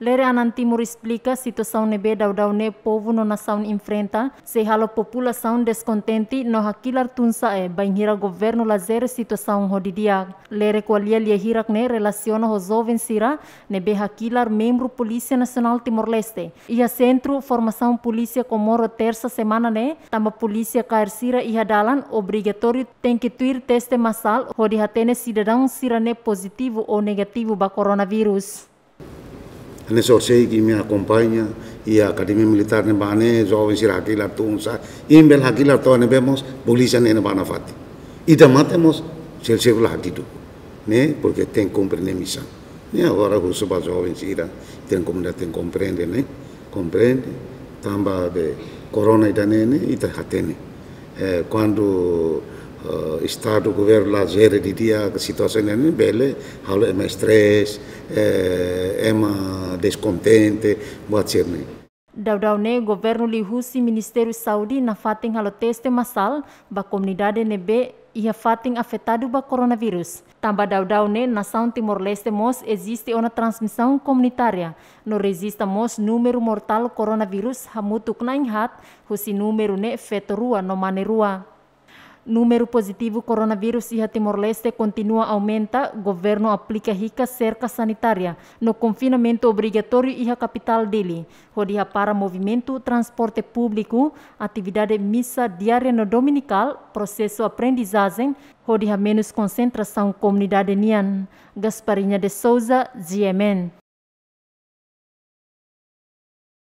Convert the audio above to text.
Lere anan Timor explica situação nebe daudau ne povo no nação enfrenta, se halo população descontente no hakilar tunsa e banhira governo lazere situação hodidia. Lere qualia lia hirak ne relaciona ho jovem sira nebe hakilar membro Polícia Nacional Timor-Leste. Ia centro formação polícia comoro terça semana ne, tamba polícia cair sira ia dalan obrigatório tem que tuir teste massal hodi hatene cidadão sira ne positivo ou negativo ba coronavírus. ane sorsei que me acompaña y a academia militar ne bane aquí la hakila tunsa en bel la toa vemos policía en Banafati. y te matemos el sir la hakitu ne porque e ten comprende misa ne ahora justo para joven sira ten comprende ten comprende ne comprende tamba de corona itane ne te hatene eh, cuando staat governo weer lazere di dia situación en belle halo ema stress eh, ema descontente buat sirni né? Daudau ne governo lihusi Ministério Saúde na fatin halo teste massal ba comunidade nebe ia fatin afetado ba coronavírus. Tamba daudau ne nação Timor-Leste mos existe uma transmissão comunitária. No resista mos número mortal coronavírus hamutuk na inhat, husi número ne fetorua no manerua. Número positivo coronavírus em Timor-Leste continua a aumentar. Governo aplica rica cerca sanitária no confinamento obrigatório e a capital dele. Rodia para movimento, transporte público, atividade missa diária no dominical, processo aprendizagem, rodia menos concentração comunidade nian. Gasparinha de Souza, GMN.